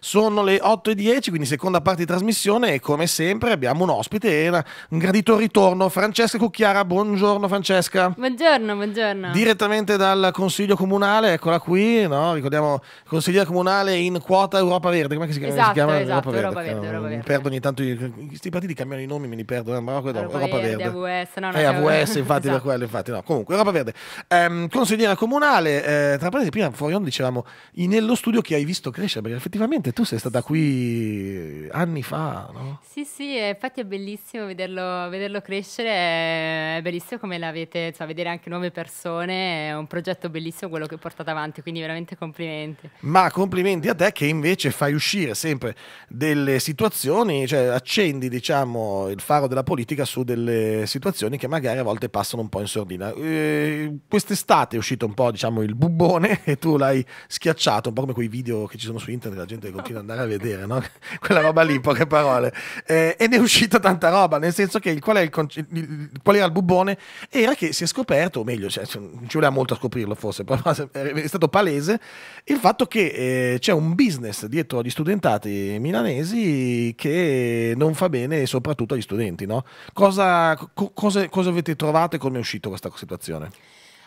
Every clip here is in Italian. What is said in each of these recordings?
Sono le 8.10, quindi seconda parte di trasmissione e come sempre abbiamo un ospite e un gradito ritorno. Francesca Cucchiara, buongiorno Francesca. Buongiorno, buongiorno. Direttamente dal Consiglio Comunale, eccola qui, no? ricordiamo consigliere comunale in quota Europa Verde, come si chiama? Esatto, si chiama esatto, Europa Verde. Europa Verde, mm, Europa Verde. perdo ogni tanto, questi partiti cambiano i nomi, me li perdo, eh, ma Europa, Europa Verde. AWS, no, no, eh, AWS, infatti, esatto. per quello, infatti, no. Comunque, Europa Verde. Ehm, consigliera comunale, eh, tra parentesi, prima fuori on dicevamo, nello studio che hai visto crescere, perché effettivamente veramente tu sei stata qui anni fa, no? Sì, sì, infatti è bellissimo vederlo, vederlo crescere, è bellissimo come l'avete, cioè, vedere anche nuove persone, è un progetto bellissimo quello che portate avanti, quindi veramente complimenti. Ma complimenti a te che invece fai uscire sempre delle situazioni, cioè accendi diciamo il faro della politica su delle situazioni che magari a volte passano un po' in sordina. Eh, quest'estate è uscito un po' diciamo il bubbone e tu l'hai schiacciato, un po' come quei video che ci sono su internet, la gente continuo ad andare a vedere, no? Quella roba lì, poche parole. Eh, ed è uscita tanta roba, nel senso che il, qual, il, il, qual, era il bubbone? Era che si è scoperto, o meglio, cioè, non ci voleva molto a scoprirlo forse, però è stato palese il fatto che eh, c'è un business dietro agli studentati milanesi che non fa bene soprattutto agli studenti, no? Cosa, co, cosa, cosa avete trovato e come è uscito questa situazione?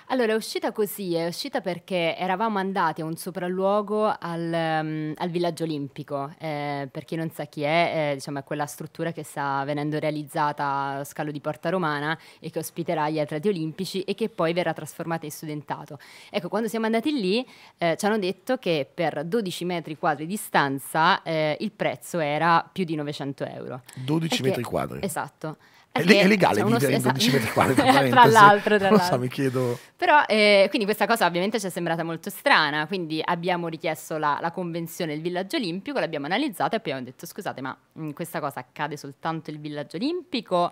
Allora, è uscita così, è uscita perché eravamo andati a un sopralluogo al, um, al Villaggio Olimpico, eh, per chi non sa chi è, eh, diciamo è quella struttura che sta venendo realizzata a scalo di Porta Romana e che ospiterà gli atleti olimpici e che poi verrà trasformata in studentato. Ecco, quando siamo andati lì eh, ci hanno detto che per 12 metri quadri di stanza eh, il prezzo era più di 900 euro. 12 metri quadri? Esatto. È, è, legale cioè, vivere l'Italia esatto. 12 metri quadri tra l'altro, tra l'altro. So, mi chiedo... Però, eh, quindi questa cosa ovviamente ci è sembrata molto strana, quindi abbiamo richiesto la, la convenzione del villaggio olimpico, l'abbiamo analizzata e poi abbiamo detto scusate ma mh, questa cosa accade soltanto il villaggio olimpico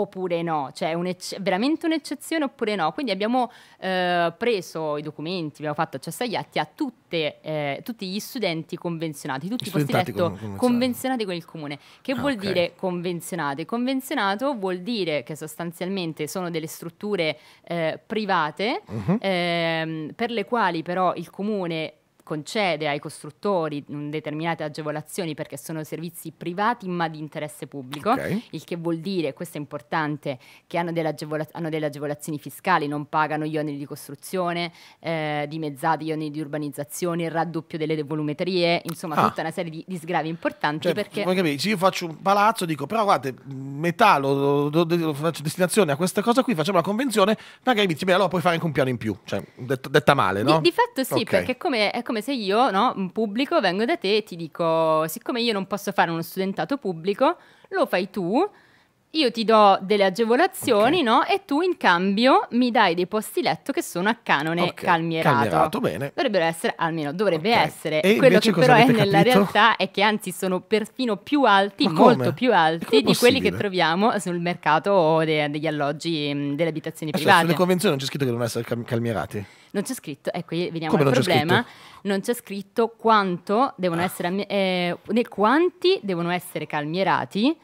oppure no, cioè un'ecce- veramente un'eccezione oppure no. Quindi abbiamo eh, preso i documenti, abbiamo fatto accesso agli atti a tutte, eh, tutti gli studenti convenzionati, tutti i posti letto con, convenzionati con il comune. Che ah, vuol okay. dire convenzionato? Convenzionato vuol dire che sostanzialmente sono delle strutture eh, private uh-huh. ehm, per le quali però il comune concede ai costruttori determinate agevolazioni perché sono servizi privati ma di interesse pubblico, okay. il che vuol dire, questo è importante, che hanno delle, hanno delle agevolazioni fiscali, non pagano gli oneri di costruzione, eh, dimezzati gli oneri di urbanizzazione, il raddoppio delle volumetrie, insomma ah. tutta una serie di, di sgravi importanti. Cioè, perché... Capire, se io faccio un palazzo dico però guardate, metà lo, lo, lo, faccio destinazione a questa cosa qui, facciamo la convenzione, magari mi dice beh allora puoi fare anche un piano in più, cioè, detta, detta male, no? Di, di fatto sì, okay. perché come, è come come se io, no, un pubblico, vengo da te e ti dico, siccome io non posso fare uno studentato pubblico, lo fai tu io ti do delle agevolazioni, okay. no? E tu in cambio mi dai dei posti letto che sono a canone okay. calmierato. calmierato. bene. Dovrebbero essere, almeno dovrebbe okay. essere. E Quello che però è capito? nella realtà è che anzi sono perfino più alti, molto più alti di quelli che troviamo sul mercato de- degli alloggi, delle abitazioni private. Cioè, sulle convenzioni non c'è scritto che devono essere cal- calmierati. Non c'è scritto, ecco, qui veniamo Come al non problema. C'è non c'è scritto quanto devono ah. essere, eh, quanti devono essere calmierati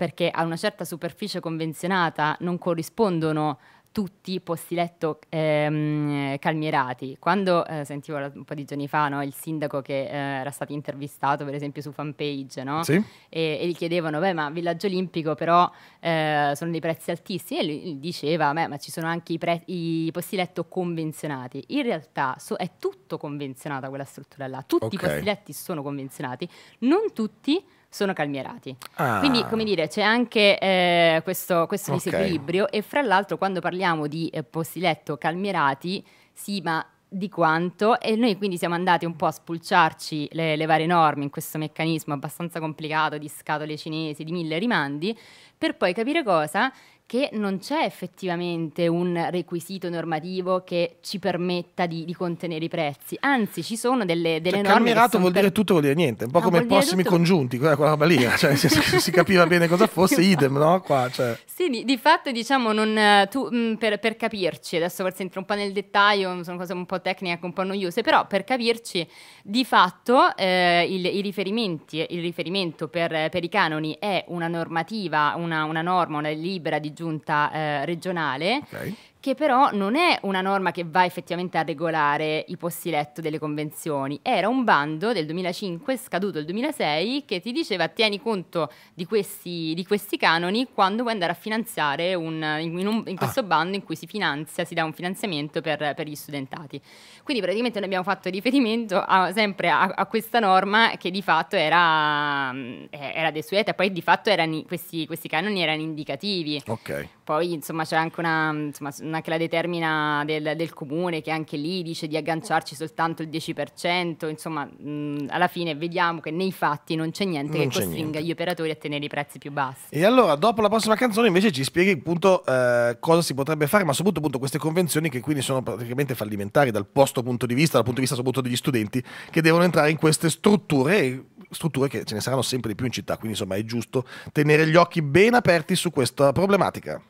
perché a una certa superficie convenzionata non corrispondono tutti i posti letto ehm, calmierati. Quando eh, sentivo un po' di giorni fa no, il sindaco che eh, era stato intervistato, per esempio, su fanpage, no? sì. e, e, gli chiedevano: Beh, ma Villaggio Olimpico però eh, sono dei prezzi altissimi. E lui diceva: Beh, ma ci sono anche i, pre- i posti letto convenzionati. In realtà so- è tutto convenzionato quella struttura là, tutti okay. i posti letti sono convenzionati, non tutti sono calmierati. Ah. Quindi, come dire, c'è anche eh, questo, questo okay. disequilibrio e fra l'altro quando parliamo di eh, posti letto calmierati, sì, ma di quanto e noi quindi siamo andati un po' a spulciarci le, le, varie norme in questo meccanismo abbastanza complicato di scatole cinesi, di mille rimandi, per poi capire cosa? che non c'è effettivamente un requisito normativo che ci permetta di, di contenere i prezzi, anzi ci sono delle, delle cioè, norme... Calmierato vuol per... dire tutto, vuol dire niente, un po' no, ah, come prossimi congiunti, quella, quella roba lì, cioè, si, si, capiva bene cosa fosse, esatto. idem, no? Qua, cioè. Sì, di, di, fatto diciamo, non, tu, mh, mm, per, per, capirci, adesso forse entro un po' nel dettaglio, sono cose un po' tecniche, un po' noiose, però per capirci, di fatto eh, il, i riferimenti, il riferimento per, per, i canoni è una normativa, una, una norma, una libera di giunta eh, regionale. Okay che però non è una norma che va effettivamente a regolare i posti letto delle convenzioni, era un bando del 2005, scaduto il 2006, che ti diceva tieni conto di questi, di questi canoni quando vuoi andare a finanziare un, in, un, in, questo ah. bando in cui si finanzia, si dà un finanziamento per, per, gli studentati. Quindi praticamente noi abbiamo fatto riferimento a, sempre a, a, questa norma che di fatto era, eh, era desueta, poi di fatto erano, questi, questi, canoni erano indicativi. Okay. Poi insomma c'è anche una... Insomma, anche la determina del, del, comune, che anche lì dice di agganciarci soltanto il 10%, insomma, mh, alla fine vediamo che nei fatti non c'è niente non che c'è costringa niente. gli operatori a tenere i prezzi più bassi. E allora, dopo la prossima canzone, invece ci spieghi appunto eh, cosa si potrebbe fare, ma soprattutto appunto, queste convenzioni che quindi sono praticamente fallimentari dal vostro punto di vista, dal punto di vista soprattutto degli studenti, che devono entrare in queste strutture strutture che ce ne saranno sempre di più in città, quindi insomma è giusto tenere gli occhi ben aperti su questa problematica.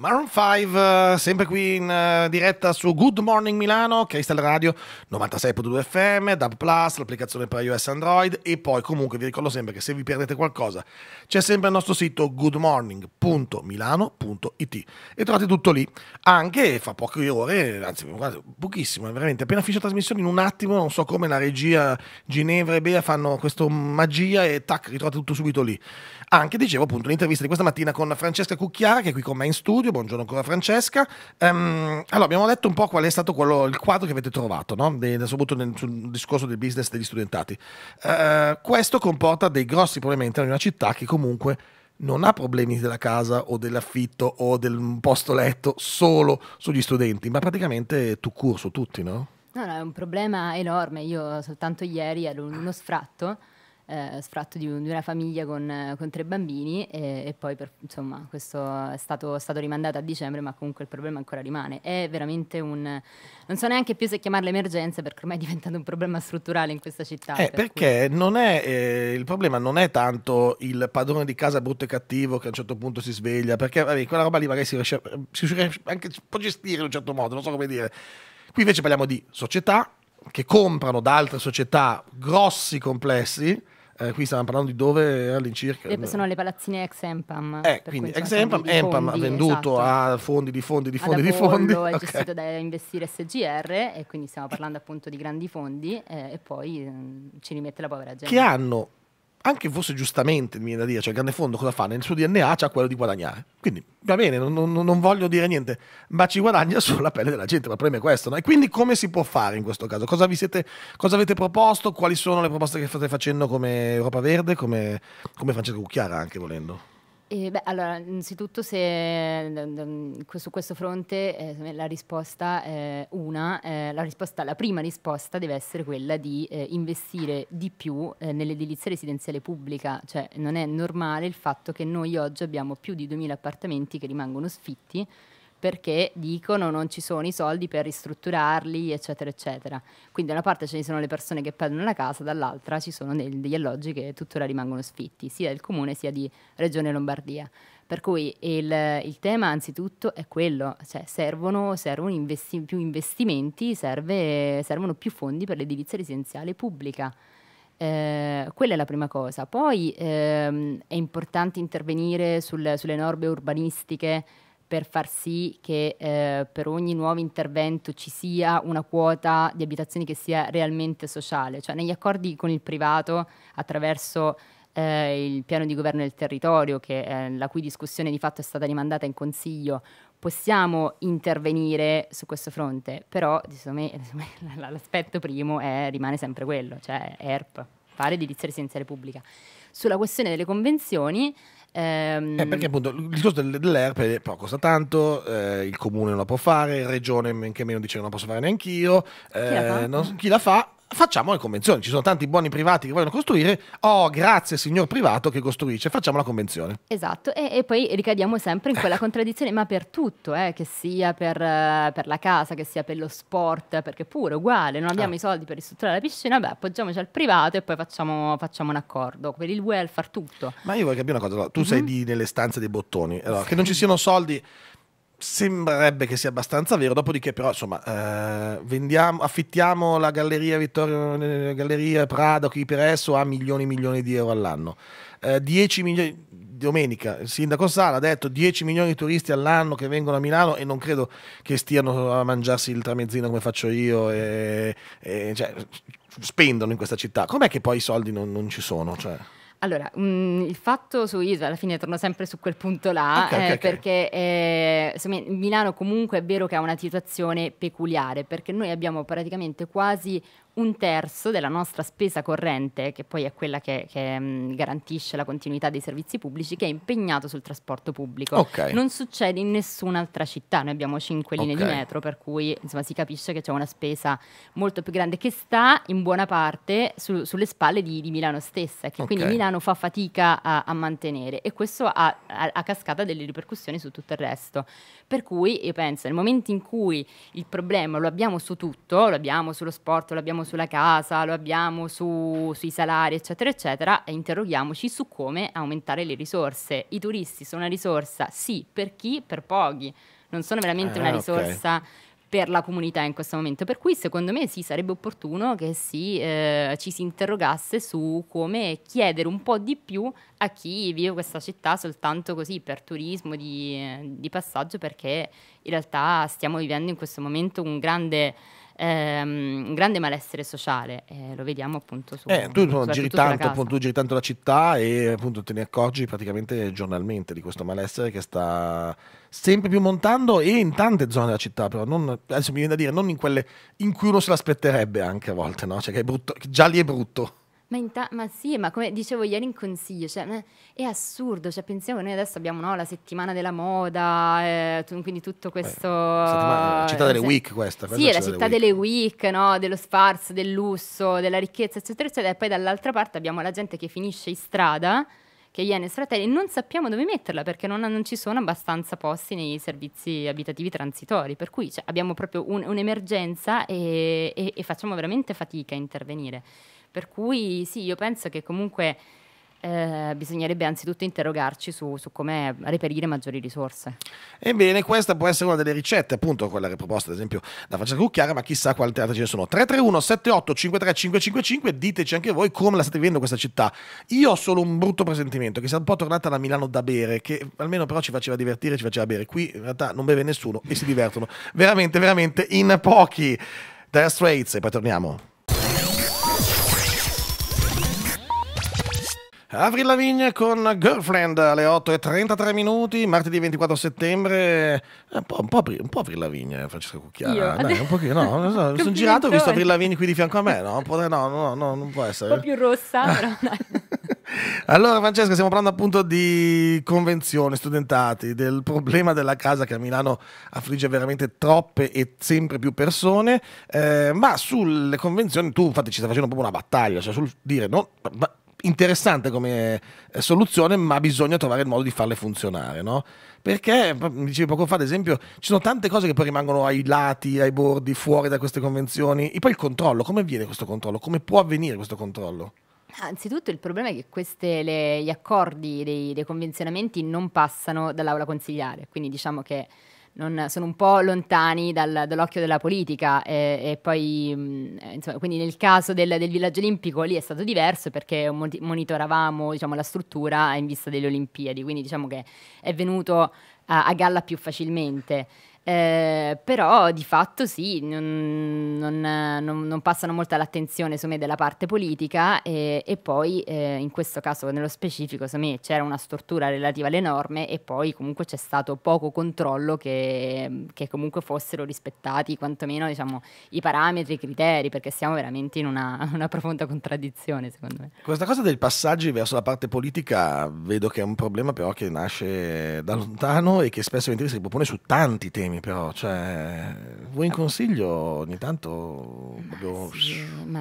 Maroon 5, eh, sempre qui in eh, diretta su Good Morning Milano, Cristal Radio 96.2 FM, Dub Plus, l'applicazione per iOS Android e poi comunque vi ricordo sempre che se vi perdete qualcosa c'è sempre il nostro sito goodmorning.milano.it e trovate tutto lì, anche fa poche ore, anzi guarda, pochissimo, veramente appena finisce la trasmissione in un attimo, non so come la regia Ginevra e Bea fanno questa magia e tac, ritrovate tutto subito lì. Anche dicevo appunto l'intervista di questa mattina con Francesca Cucchiara che è qui con me in studio studio, buongiorno ancora Francesca. Um, allora, abbiamo letto un po' qual è stato quello, il quadro che avete trovato, no? De, soprattutto nel, sul discorso del business degli studentati. Uh, questo comporta dei grossi problemi all'interno di una città che comunque non ha problemi della casa o dell'affitto o del posto letto solo sugli studenti, ma praticamente tu curso tutti, no? No, no, è un problema enorme. Io soltanto ieri ero in uno sfratto eh, sfratto di, un, di, una famiglia con, con tre bambini e, e poi per, insomma questo è stato, stato, rimandato a dicembre ma comunque il problema ancora rimane. È veramente un... non so neanche più se chiamarla emergenza perché ormai è diventato un problema strutturale in questa città. Eh, per perché cui... è, eh, il problema non è tanto il padrone di casa brutto e cattivo che a un certo punto si sveglia, perché vabbè, quella roba lì magari si riesce, si riesce anche, si può gestire in un certo modo, non so come dire. Qui invece parliamo di società che comprano da altre società grossi complessi eh, qui stiamo parlando di dove all'incirca. Le, sono le palazzine ex eh, Empam. Eh, quindi ex Empam, Empam venduto esatto. a fondi di fondi di fondi di fondi. È gestito okay. da Investire SGR e quindi stiamo parlando appunto di grandi fondi eh, e poi mh, mm, ci rimette la povera gente. Che hanno anche fosse giustamente, mi viene da dire, cioè il grande fondo cosa fa? Nel suo DNA c'ha quello di guadagnare. Quindi va bene, non, non, non voglio dire niente, ma ci guadagna sulla pelle della gente, ma il problema è questo. No? E quindi come si può fare in questo caso? Cosa, siete, cosa, avete proposto? Quali sono le proposte che state facendo come Europa Verde, come, come Francesco Cucchiara anche volendo? Eh, beh, allora, innanzitutto se ehm, mhmm, su questo fronte eh, la risposta è una, eh, la, risposta, la, prima risposta deve essere quella di eh, investire di più eh, nell'edilizia residenziale pubblica, cioè non è normale il fatto che noi oggi abbiamo più di 2000 appartamenti che rimangono sfitti perché dicono non ci sono i soldi per ristrutturarli, eccetera, eccetera. Quindi da una parte ce ne sono le persone che perdono la casa, dall'altra ci sono degli, alloggi che tuttora rimangono sfitti, sia del comune sia di Regione Lombardia. Per cui il, il tema anzitutto è quello, cioè servono, servono investi- più investimenti, serve, servono più fondi per l'edilizia residenziale pubblica. Eh, quella è la prima cosa. Poi ehm, è importante intervenire sul, sulle norme urbanistiche, per far sì che eh, per ogni nuovo intervento ci sia una quota di abitazioni che sia realmente sociale, cioè negli accordi con il privato attraverso eh, il piano di governo del territorio, che, eh, la cui discussione di fatto è stata rimandata in Consiglio, possiamo intervenire su questo fronte, però me, l'aspetto primo è, rimane sempre quello, cioè ERP, fare edilizia residenziale pubblica. Sulla questione delle convenzioni, Ehm... Eh, perché appunto il discorso dell'ERP però costa tanto, eh, il comune non la può fare, la regione che meno dice che non la posso fare neanch'io, eh, chi, la eh, non, chi la fa facciamo le convenzioni. Ci sono tanti buoni privati che vogliono costruire. Oh, grazie signor privato che costruisce, facciamo la convenzione. Esatto, e, e poi ricadiamo sempre in quella contraddizione, ma per tutto, eh, che sia per, eh, per, la casa, che sia per lo sport, perché pure uguale, non abbiamo ah. i soldi per ristrutturare la piscina, beh, appoggiamoci al privato e poi facciamo, facciamo, un accordo per il welfare, tutto. Ma io voglio capire una cosa, tu mm -hmm. sei di, nelle stanze dei bottoni, allora, sì. che non ci siano soldi sembrerebbe che sia abbastanza vero, dopodiché però insomma eh, vendiamo, affittiamo la galleria Vittorio eh, Galleria Prado chi per esso a milioni e milioni di euro all'anno. Eh, 10 milioni domenica il sindaco Sala ha detto 10 milioni di turisti all'anno che vengono a Milano e non credo che stiano a mangiarsi il tramezzino come faccio io e, e cioè, spendono in questa città. Com'è che poi i soldi non, non ci sono? Cioè? Allora, mh, mm, il fatto su Isola, alla fine torno sempre su quel punto là, okay, eh, okay, perché eh, Milano comunque è vero che ha una situazione peculiare, perché noi abbiamo praticamente quasi un terzo della nostra spesa corrente, che poi è quella che, che mh, mm, garantisce la continuità dei servizi pubblici, che è impegnato sul trasporto pubblico. Okay. Non succede in nessun'altra città, noi abbiamo cinque linee okay. di metro, per cui insomma, si capisce che c'è una spesa molto più grande che sta in buona parte su, sulle spalle di, di, Milano stessa, che okay. quindi Milano fa fatica a, a mantenere e questo ha a, a cascata delle ripercussioni su tutto il resto. Per cui io penso, nel momento in cui il problema lo abbiamo su tutto, lo abbiamo sullo sport, lo abbiamo sulla casa, lo abbiamo su, sui salari, eccetera, eccetera, e interroghiamoci su come aumentare le risorse. I turisti sono una risorsa, sì, per chi? Per pochi. Non sono veramente ah, una risorsa okay. per la comunità in questo momento. Per cui, secondo me, sì, sarebbe opportuno che si, eh, ci si interrogasse su come chiedere un po' di più a chi vive questa città soltanto così per turismo di, di passaggio, perché in realtà stiamo vivendo in questo momento un grande ehm, grande malessere sociale, eh, lo vediamo appunto su eh, tu, no, giri tanto, appunto, tu giri tanto la città e appunto te ne accorgi praticamente giornalmente di questo malessere che sta sempre più montando e in tante zone della città, però non, adesso mi viene da dire, non in quelle in cui uno se l'aspetterebbe anche a volte, no? cioè che, brutto, che già lì è brutto. Ma, ta- ma, sì, ma come dicevo ieri in consiglio, cioè, è assurdo, cioè, pensiamo che noi adesso abbiamo no, la settimana della moda, eh, tu, quindi tutto questo... Beh, città delle se- week questa. sì, è la città delle week, week no? dello sfarzo, del lusso, della ricchezza, eccetera, eccetera. E poi dall'altra parte abbiamo la gente che finisce in strada, che iene fratelli, e non sappiamo dove metterla perché non, non, ci sono abbastanza posti nei servizi abitativi transitori, per cui cioè, abbiamo proprio un- un'emergenza e-, e-, e facciamo veramente fatica a intervenire. Per cui sì, io penso che comunque eh, bisognerebbe anzitutto interrogarci su, su come reperire maggiori risorse. Ebbene, questa può essere una delle ricette, appunto, quella riproposta ad esempio da Francesco Cucchiara, ma chissà quante altre ce ne sono. 331 78 53555 diteci anche voi come la state vivendo questa città. Io ho solo un brutto presentimento, che sia un po' tornata da Milano da bere, che almeno però ci faceva divertire, ci faceva bere. Qui in realtà non beve nessuno e si divertono veramente, veramente in pochi. Dire Straits e poi torniamo. Avril Lavigne con Girlfriend alle 8.33 minuti, martedì 24 settembre. Eh, un po', un po', Avril, un po Avril Lavigne, eh, Francesca Cucchiara. Dai, un pochino, no, no, sono girato e ho visto Avril Lavigne qui di fianco a me, no? un po No, no, no non può essere. Un po' più rossa, però dai. Allora Francesca, stiamo parlando appunto di convenzioni, studentati, del problema della casa che a Milano affligge veramente troppe e sempre più persone, eh, ma sulle convenzioni tu infatti ci stai facendo proprio una battaglia, cioè sul dire no, interessante come eh, soluzione, ma bisogna trovare il modo di farle funzionare, no? Perché, mi dicevi poco fa, ad esempio, ci sono tante cose che poi rimangono ai lati, ai bordi, fuori da queste convenzioni. E poi il controllo, come avviene questo controllo? Come può avvenire questo controllo? Ah, anzitutto il problema è che questi gli accordi dei, dei convenzionamenti non passano dall'aula consigliare, quindi diciamo che non, sono un po' lontani dal, dall'occhio della politica e, e poi mh, mm, eh, insomma, quindi nel caso del, del, villaggio olimpico lì è stato diverso perché monitoravamo diciamo, la struttura in vista delle Olimpiadi, quindi diciamo che è venuto a, a galla più facilmente. Eh, però di fatto sì, non, non, non, non passano molto all'attenzione me, della parte politica e, e poi eh, in questo caso nello specifico me, c'era una stortura relativa alle norme e poi comunque c'è stato poco controllo che, che comunque fossero rispettati quantomeno diciamo, i parametri, i criteri, perché siamo veramente in una, una profonda contraddizione secondo me. Questa cosa dei passaggi verso la parte politica vedo che è un problema però che nasce da lontano e che spesso si propone su tanti temi problemi però, cioè, vuoi un consiglio ogni tanto, ma proprio, sì,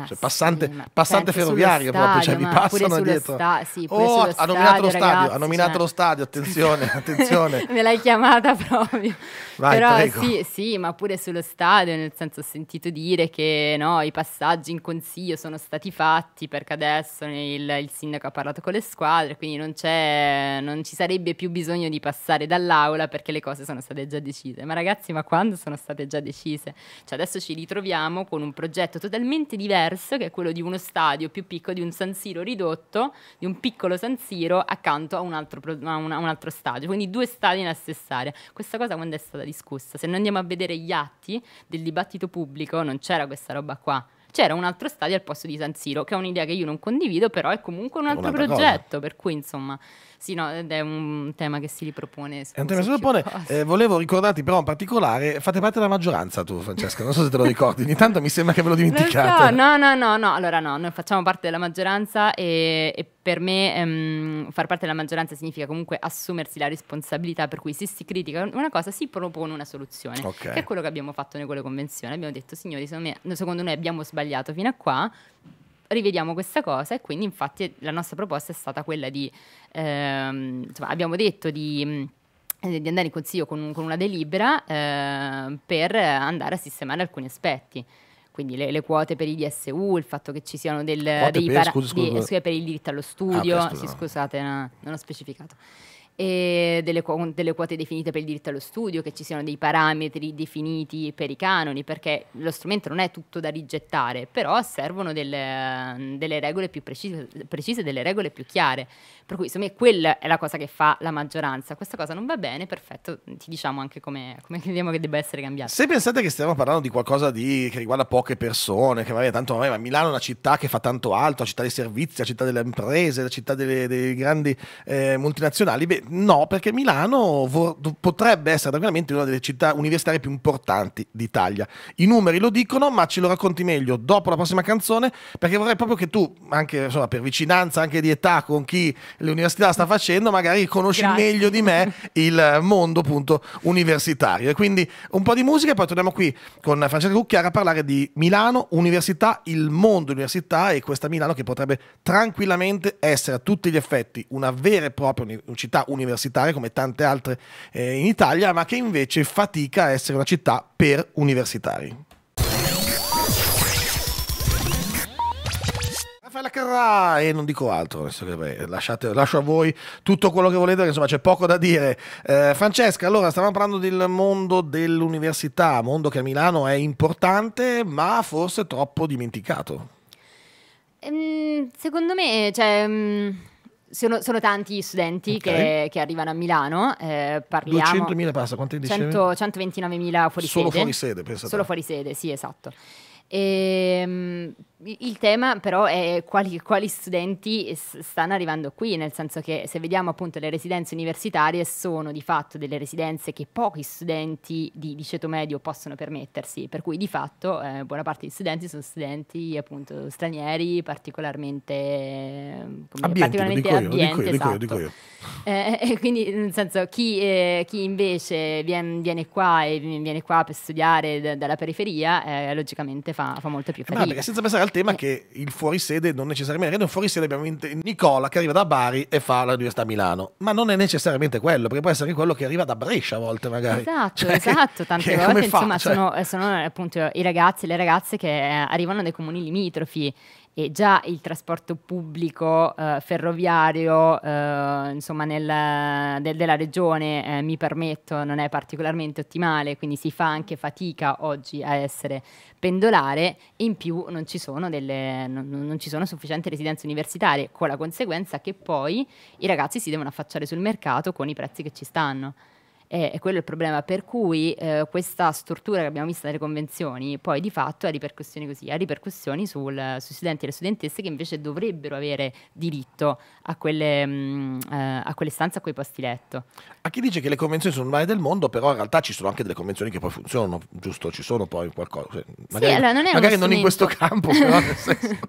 cioè, passante, sì, passante ferroviario cioè, stadio, proprio, cioè vi passano dietro. Sta- sì, oh, ha stadio, nominato lo stadio, ragazzi, ha nominato cioè... lo stadio, attenzione, attenzione. Me l'hai chiamata proprio. Vai, però prego. sì, sì, ma pure sullo stadio, nel senso ho sentito dire che no, i passaggi in consiglio sono stati fatti perché adesso il, il sindaco ha parlato con le squadre, quindi non, c'è, non ci sarebbe più bisogno di passare dall'aula perché le cose sono state già decise. Ma ragazzi, ma quando sono state già decise? Cioè adesso ci ritroviamo con un progetto totalmente diverso che è quello di uno stadio più piccolo, di un San Siro ridotto, di un piccolo San Siro accanto a un altro, a un, a un altro stadio, quindi due stadi nella stessa area. Questa cosa quando è stata discussa? Se noi andiamo a vedere gli atti del dibattito pubblico non c'era questa roba qua c'era un altro stadio al posto di San Siro, che è un'idea che io non condivido, però è comunque un altro progetto, cosa. per cui insomma, sì, no, è un tema che si ripropone. È un tema che si ripropone. Eh, volevo ricordarti però in particolare, fate parte della maggioranza tu Francesca, non so se te lo ricordi, ogni tanto mi sembra che ve lo dimenticate. No, no, no, no, allora no, noi facciamo parte della maggioranza e, e per me ehm, far parte della maggioranza significa comunque assumersi la responsabilità per cui se si critica una cosa si propone una soluzione, okay. che è quello che abbiamo fatto noi con le convenzioni. Abbiamo detto, signori, secondo, me, secondo noi abbiamo sbagliato fino a qua, rivediamo questa cosa e quindi infatti la nostra proposta è stata quella di, ehm, insomma, abbiamo detto di eh, di andare in consiglio con, con una delibera eh, per andare a sistemare alcuni aspetti quindi le, le, quote per i DSU, il fatto che ci siano del, dei per, para- scusa, scusa, di, scusa, per il diritto allo ah, studio, ah, sì, scusate, no, non ho specificato e delle, delle, quote definite per il diritto allo studio, che ci siano dei parametri definiti per i canoni, perché lo strumento non è tutto da rigettare, però servono delle, delle regole più precise, precise, delle regole più chiare. Per cui, secondo me, quella è la cosa che fa la maggioranza. Questa cosa non va bene, perfetto, ti diciamo anche come, come crediamo che debba essere cambiata. Se pensate che stiamo parlando di qualcosa di, che riguarda poche persone, che magari tanto magari, ma Milano è una città che fa tanto altro, la città dei servizi, la città delle imprese, la città delle, delle grandi eh, multinazionali, beh, no, perché Milano vor- potrebbe essere tranquillamente una delle città universitarie più importanti d'Italia. I numeri lo dicono, ma ce lo racconti meglio dopo la prossima canzone, perché vorrei proprio che tu, anche insomma, per vicinanza, anche di età con chi l'università sta facendo, magari conosci Grazie. meglio di me il mondo appunto universitario. E quindi un po' di musica e poi torniamo qui con Francesca Cucchiara a parlare di Milano, università, il mondo università e questa Milano che potrebbe tranquillamente essere a tutti gli effetti una vera e propria città universitaria universitaria come tante altre eh, in Italia, ma che invece fatica a essere una città per universitari. Raffaella Carrà e eh, non dico altro, beh, lasciate, lascio a voi tutto quello che volete insomma c'è poco da dire. Eh, Francesca, allora stavamo parlando del mondo dell'università, mondo che a Milano è importante ma forse troppo dimenticato. Ehm, secondo me, cioè... Mm, sono, sono, tanti gli studenti okay. che, che, arrivano a Milano. Eh, parliamo 200.000 passa, quanti dicevi? 129.000 fuori Solo sede. Solo fuori sede, pensa Solo fuori sede, sì, esatto. E, ehm, il tema però è quali, quali, studenti stanno arrivando qui, nel senso che se vediamo appunto le residenze universitarie sono di fatto delle residenze che pochi studenti di, di ceto medio possono permettersi, per cui di fatto eh, buona parte degli studenti sono studenti appunto stranieri particolarmente, come abbienti, eh, eh, eh, quindi, nel senso, chi, eh, chi invece viene, viene, qua e viene qua per studiare dalla periferia, eh, logicamente fa, fa, molto più eh, fatica. Ma perché senza pensare al tema che il fuorisede non necessariamente è un fuorisede, abbiamo Nicola che arriva da Bari e fa l'università a Milano, ma non è necessariamente quello, perché può essere anche quello che arriva da Brescia a volte magari. Esatto, cioè, esatto, tante volte insomma cioè... sono, sono, appunto i ragazzi e le ragazze che arrivano dai comuni limitrofi e già il trasporto pubblico eh, ferroviario eh, insomma, nel, del, della regione, eh, mi permetto, non è particolarmente ottimale, quindi si fa anche fatica oggi a essere pendolare, in più non ci sono, delle, non, non ci sono sufficienti residenze universitarie, con la conseguenza che poi i ragazzi si devono affacciare sul mercato con i prezzi che ci stanno e, e quello è il problema, per cui eh, questa struttura che abbiamo visto nelle convenzioni poi di fatto ha ripercussioni così, ha ripercussioni sul, sui studenti e le studentesse che invece dovrebbero avere diritto a quelle, mh, mm, eh, a quelle stanze, a quei posti letto. A chi dice che le convenzioni sono male del mondo, però in realtà ci sono anche delle convenzioni che poi funzionano, giusto? Ci sono poi qualcosa, cioè, magari, sì, allora non, magari non, in questo campo, però nel senso.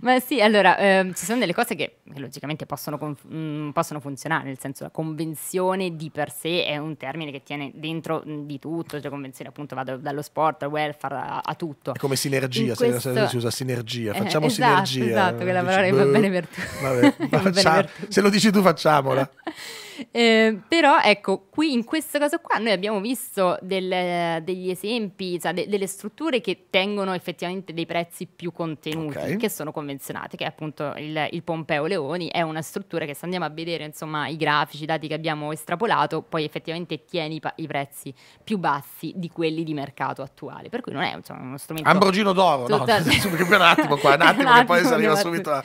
Ma sì, allora eh, ci sono delle cose che, logicamente possono, mh, mm, possono funzionare, nel senso la convenzione di per sé è un un termine che tiene dentro di tutto, cioè convenzione appunto va dallo sport al welfare a, a tutto. È come sinergia, questo... si usa sinergia, eh, facciamo eh, esatto, sinergia. Esatto, quella boh, parola va bene per tutti. se lo dici tu facciamola. eh, però ecco, qui in questo caso qua noi abbiamo visto del, degli esempi, cioè de, delle strutture che tengono effettivamente dei prezzi più contenuti, okay. che sono convenzionate, che è appunto il, il, Pompeo Leoni, è una struttura che se andiamo a vedere insomma i grafici, i dati che abbiamo estrapolato, poi effettivamente tiene i, i prezzi più bassi di quelli di mercato attuale, per cui non è insomma, uno strumento... Ambrogino d'oro, tutta... no, un attimo qua, un attimo, un attimo che poi si arriva subito a...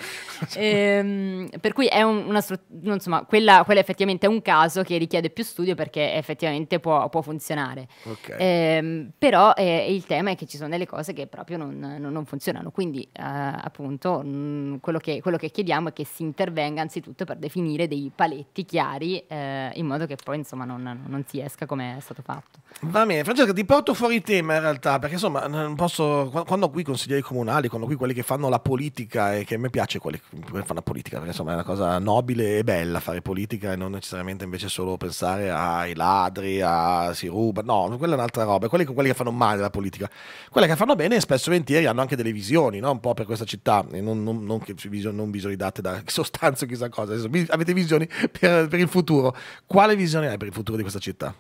ehm, per cui è un, una struttura, insomma, quella, quella quello è effettivamente un caso che richiede più studio perché effettivamente può, può funzionare. Okay. Eh, però eh, il tema è che ci sono delle cose che proprio non, non, non funzionano, quindi eh, appunto mh, mm, quello, che, quello, che, chiediamo è che si intervenga anzitutto per definire dei paletti chiari eh, in modo che poi insomma non, non si esca come è stato fatto. Va bene, Francesca ti porto fuori tema in realtà perché insomma non posso, quando qui consiglieri comunali, quando qui quelli che fanno la politica e che a me piace quelli che fanno la politica perché insomma è una cosa nobile e bella fare politica e cioè, non necessariamente invece solo pensare ai ladri, a si ruba, no, quella è un'altra roba, quelli, quelli che fanno male la politica, quelle che fanno bene spesso e volentieri hanno anche delle visioni, no? un po' per questa città, non, non, non, che, non visioni date da sostanza o chissà cosa, avete visioni per, per il futuro, quale visione hai per il futuro di questa città?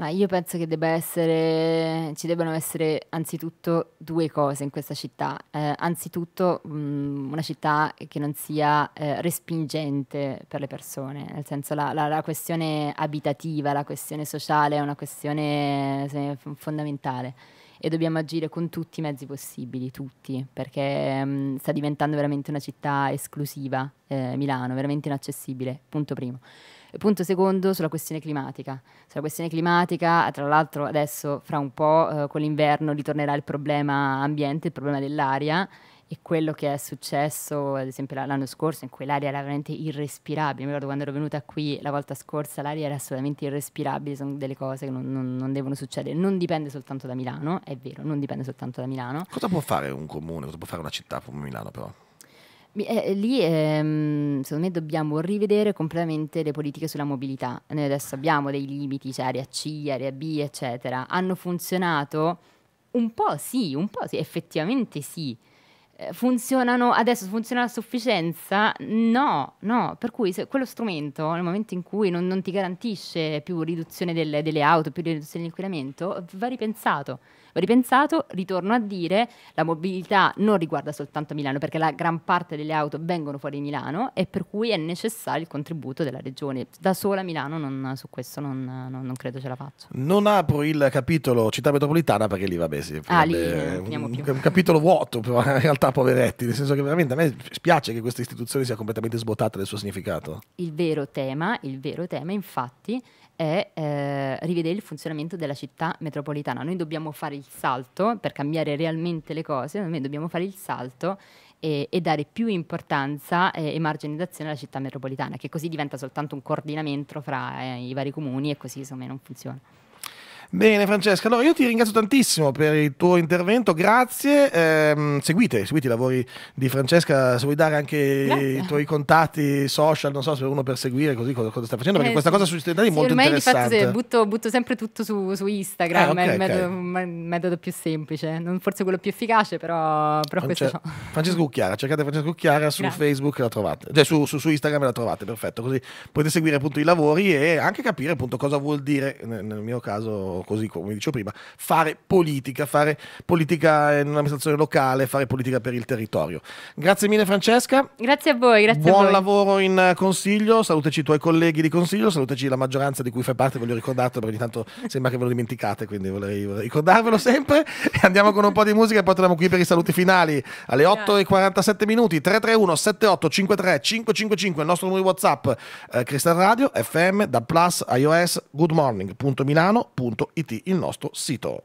Ma io penso che debba essere, ci debbano essere anzitutto due cose in questa città. Eh, anzitutto mh, mm, una città che non sia eh, respingente per le persone, nel senso la, la, la, questione abitativa, la questione sociale è una questione se, fondamentale e dobbiamo agire con tutti i mezzi possibili, tutti, perché mh, mm, sta diventando veramente una città esclusiva, eh, Milano, veramente inaccessibile, punto primo. E punto secondo sulla questione climatica. Sulla questione climatica, tra l'altro adesso fra un po' eh, con l'inverno ritornerà il problema ambiente, il problema dell'aria e quello che è successo ad esempio l'anno scorso in cui l'aria era veramente irrespirabile, mi ricordo quando ero venuta qui la volta scorsa l'aria era assolutamente irrespirabile, sono delle cose che non, non, non, devono succedere, non dipende soltanto da Milano, è vero, non dipende soltanto da Milano. Cosa può fare un comune, cosa può fare una città come Milano però? Eh, lì ehm, secondo me dobbiamo rivedere completamente le politiche sulla mobilità. Noi adesso abbiamo dei limiti, cioè area C, area B, eccetera. Hanno funzionato? Un po' sì, un po' sì, effettivamente sì. Eh, funzionano adesso funziona a sufficienza? No, no, per cui se quello strumento nel momento in cui non, non ti garantisce più riduzione del, delle auto, più riduzione dell'inquinamento, va ripensato. Va ripensato, ritorno a dire, la mobilità non riguarda soltanto Milano perché la gran parte delle auto vengono fuori di Milano e per cui è necessario il contributo della regione. Da sola Milano non, su questo non, non, non, credo ce la faccia. Non apro il capitolo città metropolitana perché lì vabbè sì, ah, lì, eh, un, un capitolo vuoto però in realtà sarà poveretti, nel senso che veramente a me spiace che questa istituzione sia completamente svuotata del suo significato. Il vero tema, il vero tema infatti, è eh, rivedere il funzionamento della città metropolitana. Noi dobbiamo fare il salto, per cambiare realmente le cose, noi dobbiamo fare il salto e, e dare più importanza eh, e margine d'azione alla città metropolitana, che così diventa soltanto un coordinamento fra eh, i vari comuni e così insomma non funziona. Bene Francesca, allora io ti ringrazio tantissimo per il tuo intervento, grazie, ehm, seguite, seguite, i lavori di Francesca, se vuoi dare anche grazie. i tuoi contatti social, non so se uno per seguire così cosa, cosa sta facendo, perché eh, questa cosa sui studentali sì, è molto ormai interessante. Ormai butto, butto, sempre tutto su, su Instagram, ah, okay, è il metodo, okay. metodo, più semplice, non forse quello più efficace, però, però Francesca, questo no. Francesca Cucchiara, cercate Francesca Cucchiara su grazie. Facebook la trovate, cioè su, su, su, Instagram la trovate, perfetto, così potete seguire appunto i lavori e anche capire appunto cosa vuol dire nel mio caso così, come dicevo prima, fare politica, fare politica in un'amministrazione locale, fare politica per il territorio. Grazie mille Francesca. Grazie a voi, grazie Buon a voi. lavoro in eh, consiglio, salutaci i tuoi colleghi di consiglio, salutaci la maggioranza di cui fai parte, voglio ricordartelo perché tanto sembra che ve lo dimenticate, quindi vorrei, ricordarvelo sempre. E andiamo con un po' di musica e poi torniamo qui per i saluti finali alle 8 8.47 minuti, 331 53 555, il nostro numero di WhatsApp, eh, Crystal Radio, FM, da Plus, iOS, goodmorning.milano.it www.it, il nostro sito.